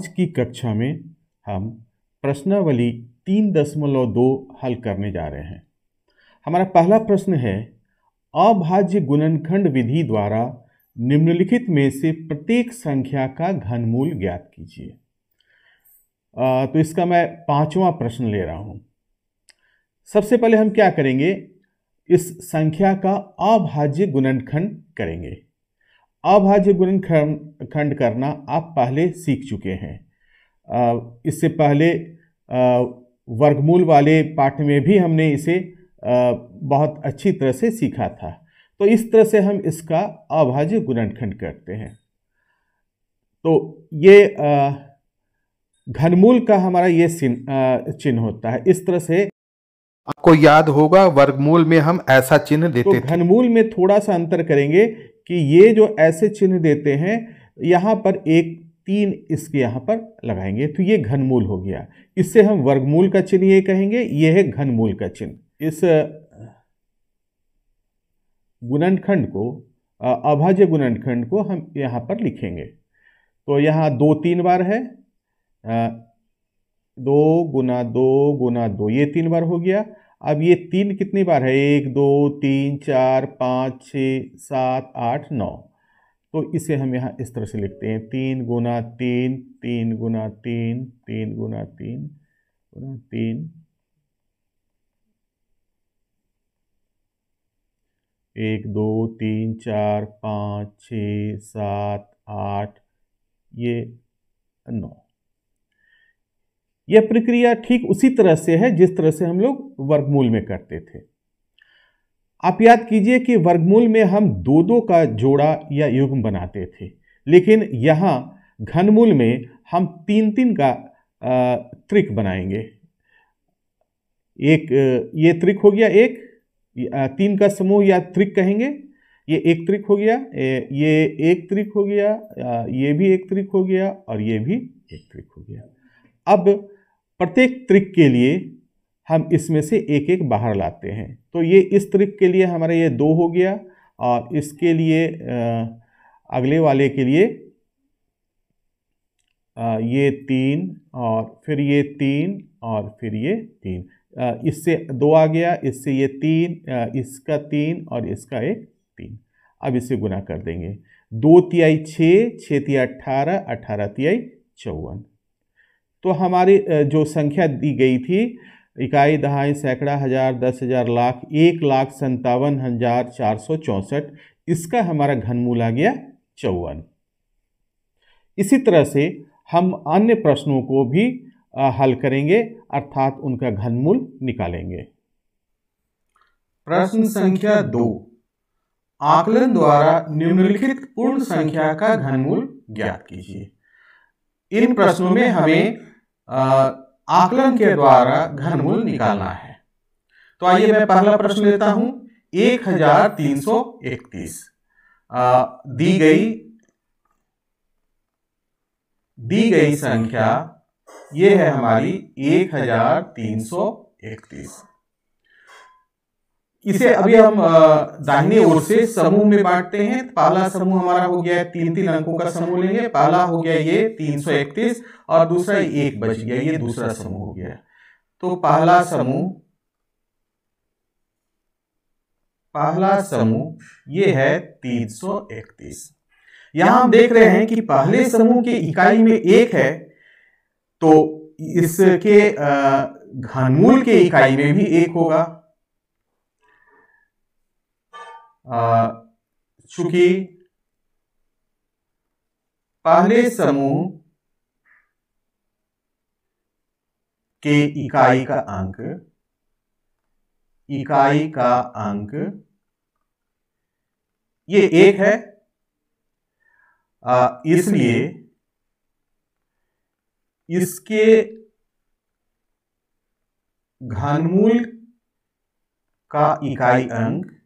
आज की कक्षा में हम प्रश्नावली तीन दशमलव दो हल करने जा रहे हैं हमारा पहला प्रश्न है अभाज्य गुणनखंड विधि द्वारा निम्नलिखित में से प्रत्येक संख्या का घनमूल ज्ञात कीजिए तो इसका मैं पांचवा प्रश्न ले रहा हूं सबसे पहले हम क्या करेंगे इस संख्या का अभाज्य गुणनखंड करेंगे अभाज्य गुणन खंड करना आप पहले सीख चुके हैं इससे पहले वर्गमूल वाले पाठ में भी हमने इसे बहुत अच्छी तरह से सीखा था तो इस तरह से हम इसका अभाज्य गुणनखंड करते हैं तो ये घनमूल का हमारा ये चिन्ह होता है इस तरह से आपको याद होगा वर्गमूल में हम ऐसा चिन्ह तो देते तो घनमूल में थोड़ा सा अंतर करेंगे कि ये जो ऐसे चिन्ह देते हैं यहाँ पर एक तीन इसके यहाँ पर लगाएंगे तो ये घनमूल हो गया इससे हम वर्गमूल का चिन्ह ये कहेंगे ये है घनमूल का चिन्ह इस गुणनखंड को अभाज्य गुणनखंड को हम यहाँ पर लिखेंगे तो यहाँ दो तीन बार है दो गुना दो गुना दो ये तीन बार हो गया अब ये तीन कितनी बार है एक दो तीन चार पाँच छ सात आठ नौ तो इसे हम यहाँ इस तरह से लिखते हैं तीन गुना तीन तीन गुना तीन तीन गुना तीन गुना तीन एक दो तीन चार पाँच छ सात आठ ये नौ यह प्रक्रिया ठीक उसी तरह से है जिस तरह से हम लोग वर्गमूल में करते थे आप याद कीजिए कि वर्गमूल में हम दो दो का जोड़ा या युग्म बनाते थे लेकिन यहाँ घनमूल में हम तीन तीन का त्रिक बनाएंगे एक ये त्रिक हो गया एक तीन का समूह या त्रिक कहेंगे ये एक त्रिक हो गया ये एक त्रिक हो गया ये भी एक त्रिक हो गया और ये भी एक त्रिक हो गया अब प्रत्येक त्रिक के लिए हम इसमें से एक एक बाहर लाते हैं तो ये इस त्रिक के लिए हमारा ये दो हो गया और इसके लिए अगले वाले के लिए ये तीन और फिर ये तीन और फिर ये तीन इससे दो आ गया इससे ये तीन इसका तीन और इसका एक तीन अब इसे गुना कर देंगे दो तिहाई छः छः तिहाई अट्ठारह अट्ठारह तिहाई चौवन तो हमारी जो संख्या दी गई थी इकाई दहाई सैकड़ा हज़ार दस हज़ार लाख एक लाख संतावन हज़ार चार सौ चौंसठ इसका हमारा घनमूल आ गया चौवन इसी तरह से हम अन्य प्रश्नों को भी हल करेंगे अर्थात उनका घनमूल निकालेंगे प्रश्न संख्या दो आकलन द्वारा निम्नलिखित पूर्ण संख्या का घनमूल ज्ञात कीजिए इन प्रश्नों में हमें आकलन के द्वारा घनमूल निकालना है तो आइए मैं पहला प्रश्न लेता हूं एक हजार तीन सौ इकतीस दी गई दी गई संख्या ये है हमारी एक हजार तीन सौ इकतीस इसे अभी हम दाहिने ओर से समूह में बांटते हैं पहला समूह हमारा हो गया है तीन तीन अंकों का समूह लेंगे पहला हो गया ये तीन सौ इकतीस और दूसरा एक बच गया ये दूसरा समूह हो गया तो पहला समूह पहला समूह ये है तीन सौ इकतीस यहां हम देख रहे हैं कि पहले समूह की इकाई में एक है तो इसके घनमूल के इकाई में भी एक होगा चूंकि पहले समूह के इकाई का अंक इकाई का अंक ये एक है इसलिए इसके घनमूल का इकाई अंक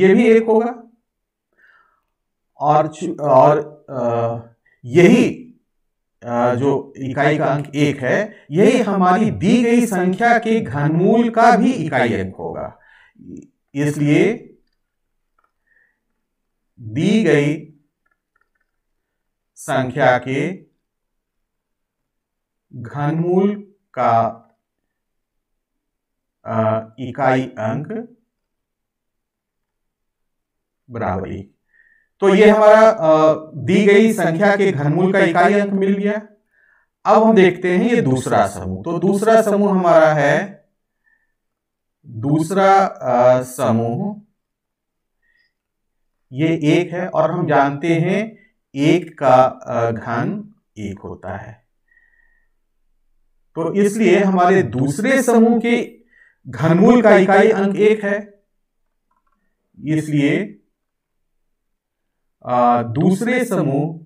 ये भी एक होगा और और यही जो इकाई का अंक एक है यही हमारी दी गई संख्या के घनमूल का भी इकाई अंक होगा इसलिए दी गई संख्या के घनमूल का इकाई अंक बराबरी तो, तो ये हमारा दी गई संख्या के घनमूल का इकाई अंक मिल गया अब हम देखते हैं ये दूसरा समूह तो, तो दूसरा समूह हमारा है दूसरा समूह ये एक है और हम जानते हैं एक का घन एक होता है तो इसलिए हमारे दूसरे समूह के घनमूल का इकाई अंक एक है इसलिए दूसरे समूह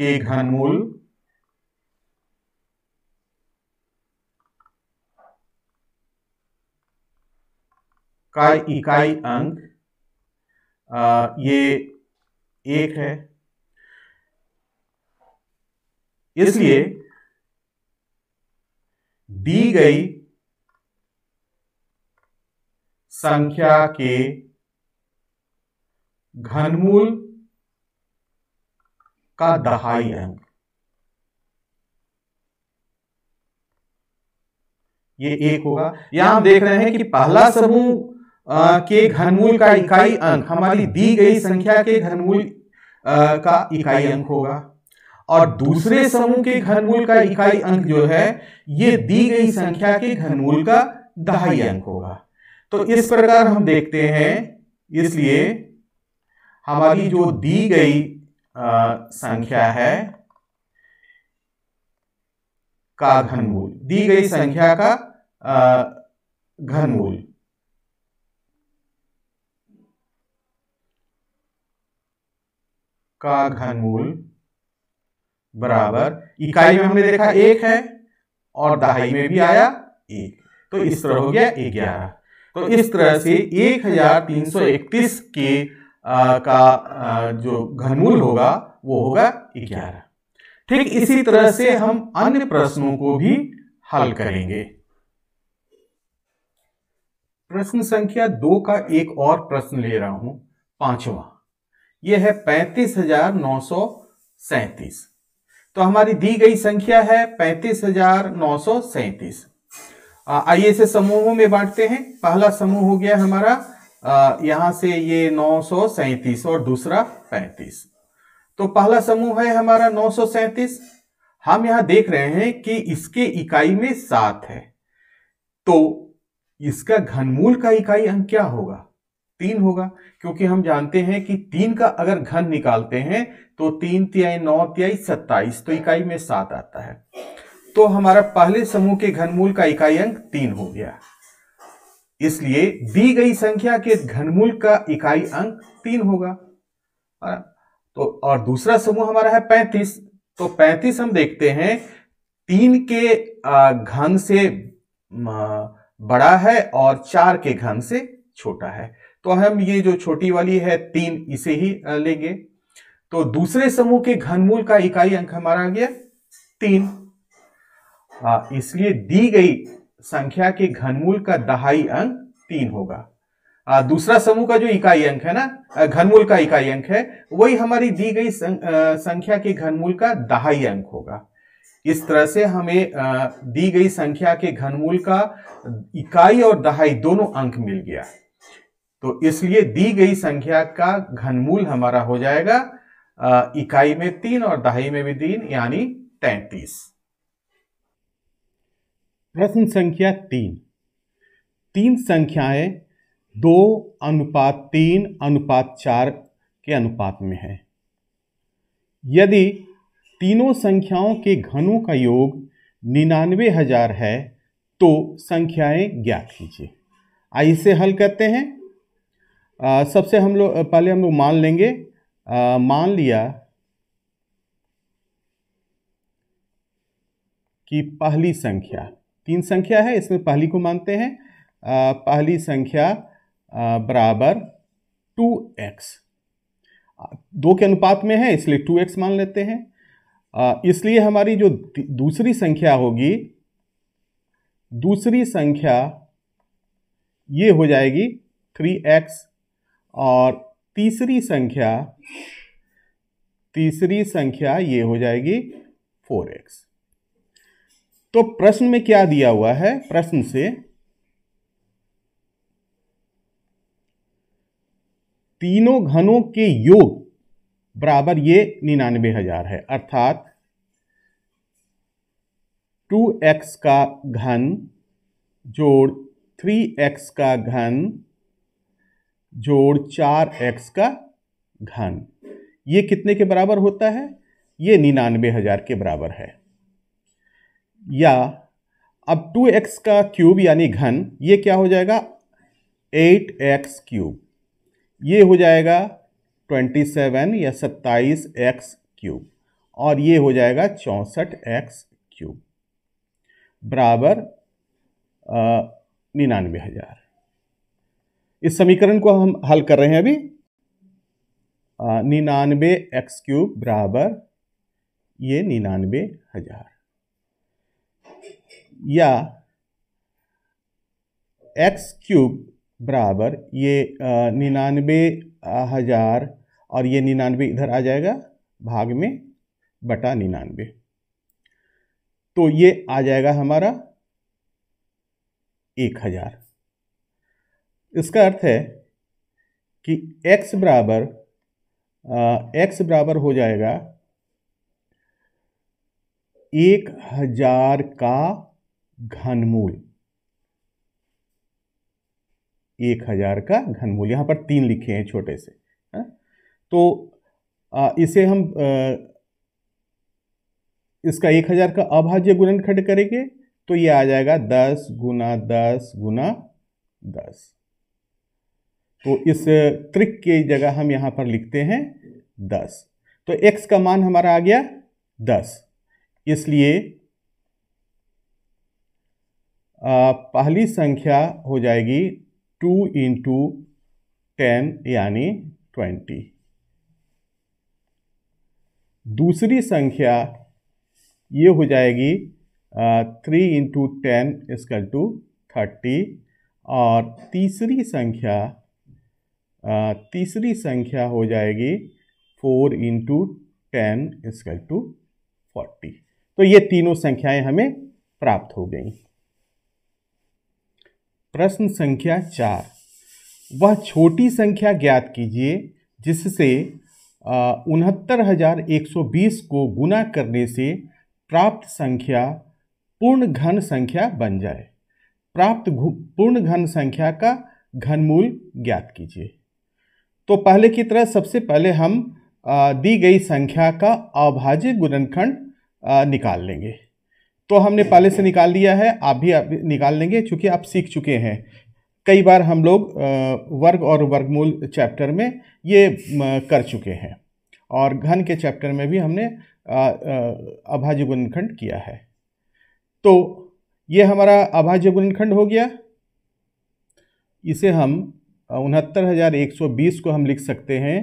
के घनमूल का इकाई अंक आ, ये एक है इसलिए दी गई संख्या के घनमूल का दहाई अंक ये एक होगा यहां हम देख रहे हैं कि पहला समूह के घनमूल का इकाई अंक हमारी दी गई संख्या के घनमूल का इकाई अंक होगा और दूसरे समूह के घनमूल का इकाई अंक जो है ये दी गई संख्या के घनमूल का दहाई अंक होगा तो इस प्रकार हम देखते हैं इसलिए हमारी जो दी गई आ, संख्या है का घनमूल दी गई संख्या का घनमूल का घनमूल बराबर इकाई में हमने देखा एक है और दहाई में भी आया एक तो इस तरह हो गया ग्यारह तो इस तरह से इकतीस के आ, का आ, जो घनमूल होगा वो होगा ग्यारह ठीक इसी तरह से हम अन्य प्रश्नों को भी हल करेंगे प्रश्न संख्या दो का एक और प्रश्न ले रहा हूं पांचवा यह है पैंतीस हजार नौ सौ सैतीस तो हमारी दी गई संख्या है पैंतीस हजार नौ सौ सैतीस आइए इसे समूहों में बांटते हैं पहला समूह हो गया हमारा यहां से ये नौ और दूसरा पैंतीस तो पहला समूह है हमारा नौ हम यहां देख रहे हैं कि इसके इकाई में सात है तो इसका घनमूल का इकाई अंक क्या होगा तीन होगा क्योंकि हम जानते हैं कि तीन का अगर घन निकालते हैं तो तीन तिहाई नौ तिहाई सत्ताईस तो इकाई में सात आता है तो हमारा पहले समूह के घनमूल का इकाई अंक तीन हो गया इसलिए दी गई संख्या के घनमूल का इकाई अंक तीन होगा तो और दूसरा समूह हमारा है पैंतीस तो पैंतीस हम देखते हैं तीन के घन से बड़ा है और चार के घन से छोटा है तो हम ये जो छोटी वाली है तीन इसे ही लेंगे तो दूसरे समूह के घनमूल का इकाई अंक हमारा आ गया तीन इसलिए दी गई संख्या के घनमूल का दहाई अंक तीन होगा आ, दूसरा समूह का जो इकाई अंक है ना घनमूल का इकाई अंक है वही हमारी दी गई सं, आ, संख्या के घनमूल का दहाई अंक होगा इस तरह से हमें आ, दी गई संख्या के घनमूल का इकाई और दहाई दोनों अंक मिल गया तो इसलिए दी गई संख्या का घनमूल हमारा हो जाएगा इकाई में तीन और दहाई में भी तीन यानी तैतीस प्रश्न संख्या तीन तीन संख्याएं दो अनुपात तीन अनुपात चार के अनुपात में है यदि तीनों संख्याओं के घनों का योग निन्यानवे हजार है तो संख्याएं ज्ञात कीजिए आइए इसे हल करते हैं आ, सबसे हम लोग पहले हम लोग मान लेंगे आ, मान लिया कि पहली संख्या तीन संख्या है इसमें पहली को मानते हैं पहली संख्या बराबर टू एक्स दो के अनुपात में है इसलिए टू एक्स मान लेते हैं इसलिए हमारी जो दूसरी संख्या होगी दूसरी संख्या ये हो जाएगी थ्री एक्स और तीसरी संख्या तीसरी संख्या ये हो जाएगी फोर एक्स तो प्रश्न में क्या दिया हुआ है प्रश्न से तीनों घनों के योग बराबर ये निन्यानवे हजार है अर्थात टू एक्स का घन जोड़ थ्री एक्स का घन जोड़ चार एक्स का घन ये कितने के बराबर होता है ये निन्यानवे हजार के बराबर है या अब टू एक्स का क्यूब यानी घन ये क्या हो जाएगा एट एक्स क्यूब ये हो जाएगा ट्वेंटी सेवन या सत्ताईस एक्स क्यूब और ये हो जाएगा चौंसठ एक्स क्यूब बराबर निन्यानवे हजार इस समीकरण को हम हल कर रहे हैं अभी निन्यानवे एक्स क्यूब बराबर ये निन्यानवे हजार या एक्स क्यूब बराबर ये निन्यानवे हज़ार और ये निन्यानवे इधर आ जाएगा भाग में बटा निन्यानवे तो ये आ जाएगा हमारा एक हज़ार इसका अर्थ है कि x बराबर x बराबर हो जाएगा एक हज़ार का घनमूल एक हजार का घनमूल यहां पर तीन लिखे हैं छोटे से है हाँ? तो आ, इसे हम आ, इसका एक हजार का अभाज्य गुणनखंड करेंगे तो ये आ जाएगा दस गुना दस गुना दस तो इस त्रिक की जगह हम यहां पर लिखते हैं दस तो एक्स का मान हमारा आ गया दस इसलिए पहली संख्या हो जाएगी टू इंटू टेन यानी ट्वेंटी दूसरी संख्या ये हो जाएगी three into ten is equal to thirty और तीसरी संख्या आ, तीसरी संख्या हो जाएगी four into ten is equal to forty तो ये तीनों संख्याएं हमें प्राप्त हो गई प्रश्न संख्या चार वह छोटी संख्या ज्ञात कीजिए जिससे उनहत्तर हजार एक सौ बीस को गुना करने से प्राप्त संख्या पूर्ण घन संख्या बन जाए प्राप्त पूर्ण घन संख्या का घनमूल ज्ञात कीजिए तो पहले की तरह सबसे पहले हम दी गई संख्या का अभाज्य गुणनखंड निकाल लेंगे तो हमने पहले से निकाल दिया है आप भी आप निकाल लेंगे चूँकि आप सीख चुके हैं कई बार हम लोग वर्ग और वर्गमूल चैप्टर में ये कर चुके हैं और घन के चैप्टर में भी हमने अभाज्य गुणनखंड किया है तो ये हमारा अभाज्य गुणनखंड हो गया इसे हम उनहत्तर हज़ार एक सौ बीस को हम लिख सकते हैं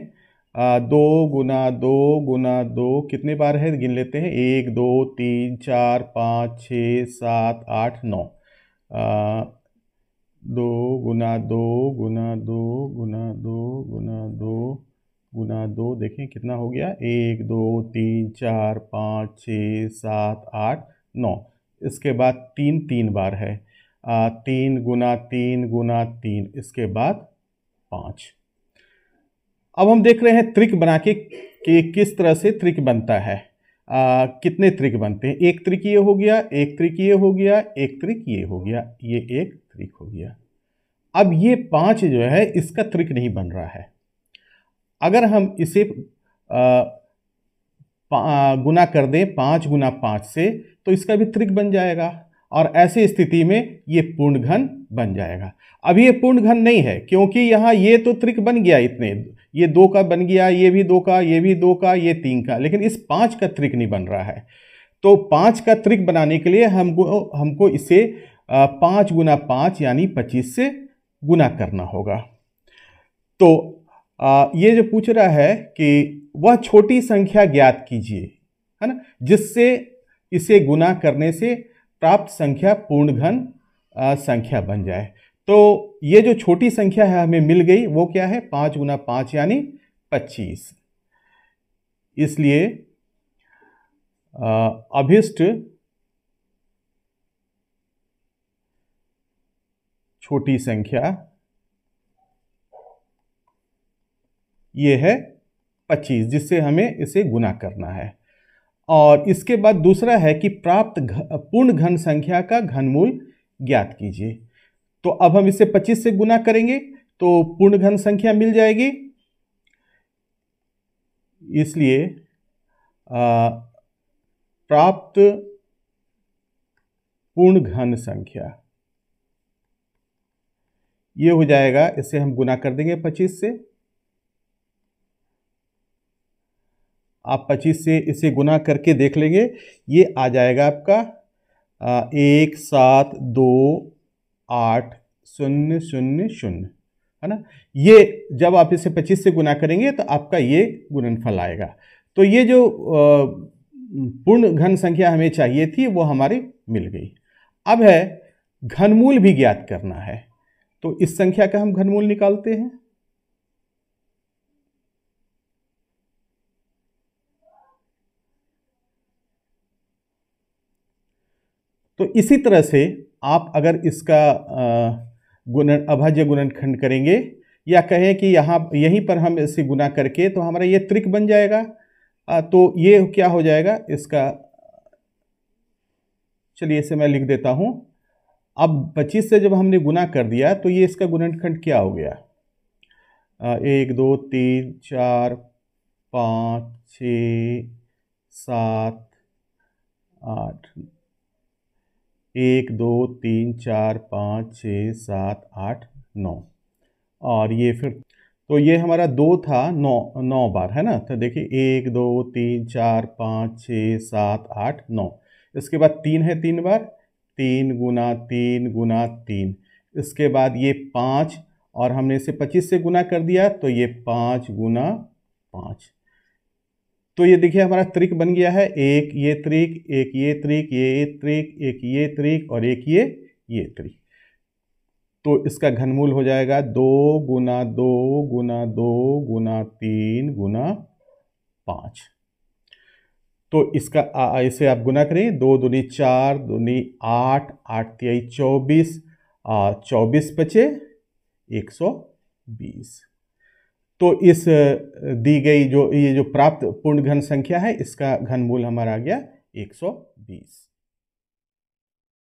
दो गुना दो गुना दो कितने बार है गिन लेते हैं एक दो तीन चार पाँच छ सात आठ नौ दो गुना दो गुना दो गुना दो गुना दो गुना दो देखें कितना हो गया एक दो तीन चार पाँच छ सात आठ नौ इसके बाद तीन तीन बार है आ, तीन गुना तीन गुना तीन इसके बाद पाँच अब हम देख रहे हैं त्रिक बना के कि किस तरह से त्रिक बनता है आ, कितने त्रिक बनते हैं एक त्रिक ये हो गया एक त्रिक ये हो गया एक त्रिक ये हो गया ये एक त्रिक हो गया अब ये पाँच जो है इसका त्रिक नहीं बन रहा है अगर हम इसे आ, गुना कर दें पाँच गुना पाँच से तो इसका भी त्रिक बन जाएगा और ऐसी स्थिति में ये पूर्ण घन बन जाएगा अब ये पूर्ण घन नहीं है क्योंकि यहाँ ये तो त्रिक बन गया इतने ये दो का बन गया ये भी दो का ये भी दो का ये तीन का लेकिन इस पाँच का त्रिक नहीं बन रहा है तो पाँच का त्रिक बनाने के लिए हमको हमको इसे पाँच गुना पाँच यानी पच्चीस से गुना करना होगा तो ये जो पूछ रहा है कि वह छोटी संख्या ज्ञात कीजिए है ना जिससे इसे गुना करने से प्राप्त संख्या पूर्ण घन संख्या बन जाए तो ये जो छोटी संख्या है हमें मिल गई वो क्या है पाँच गुना पाँच यानी पच्चीस इसलिए अभिष्ट छोटी संख्या ये है पच्चीस जिससे हमें इसे गुना करना है और इसके बाद दूसरा है कि प्राप्त घ, पूर्ण घन संख्या का घनमूल ज्ञात कीजिए तो अब हम इसे 25 से गुना करेंगे तो पूर्ण घन संख्या मिल जाएगी इसलिए आ, प्राप्त पूर्ण घन संख्या ये हो जाएगा इसे हम गुना कर देंगे 25 से आप 25 से इसे गुना करके देख लेंगे ये आ जाएगा आपका आ, एक सात दो आठ शून्य शून्य शून्य है ना ये जब आप इसे 25 से गुना करेंगे तो आपका ये गुणनफल आएगा तो ये जो पूर्ण घन संख्या हमें चाहिए थी वो हमारी मिल गई अब है घनमूल भी ज्ञात करना है तो इस संख्या का हम घनमूल निकालते हैं इसी तरह से आप अगर इसका गुणन अभाज्य गुणनखंड करेंगे या कहें कि यहाँ यहीं पर हम इसे गुना करके तो हमारा ये त्रिक बन जाएगा तो ये क्या हो जाएगा इसका चलिए इसे मैं लिख देता हूँ अब 25 से जब हमने गुना कर दिया तो ये इसका गुणनखंड क्या हो गया आ, एक दो तीन चार पाँच छ सात आठ एक दो तीन चार पाँच छः सात आठ नौ और ये फिर तो ये हमारा दो था नौ नौ बार है ना तो देखिए एक दो तीन चार पाँच छः सात आठ नौ इसके बाद तीन है तीन बार तीन गुना तीन गुना तीन इसके बाद ये पाँच और हमने इसे पच्चीस से गुना कर दिया तो ये पाँच गुना पाँच तो ये देखिए हमारा त्रिक बन गया है एक ये त्रिक एक ये त्रिक ये त्रिक एक ये त्रिक और एक ये ये त्रिक तो इसका घनमूल हो जाएगा दो गुना दो गुना दो गुना तीन गुना पाँच तो इसका आ, इसे आप गुना करें दो दुनी चार दुनी आठ आठ तिहाई चौबीस चौबीस पचे एक सौ बीस तो इस दी गई जो ये जो प्राप्त पूर्ण घन संख्या है इसका घनमूल हमारा आ गया 120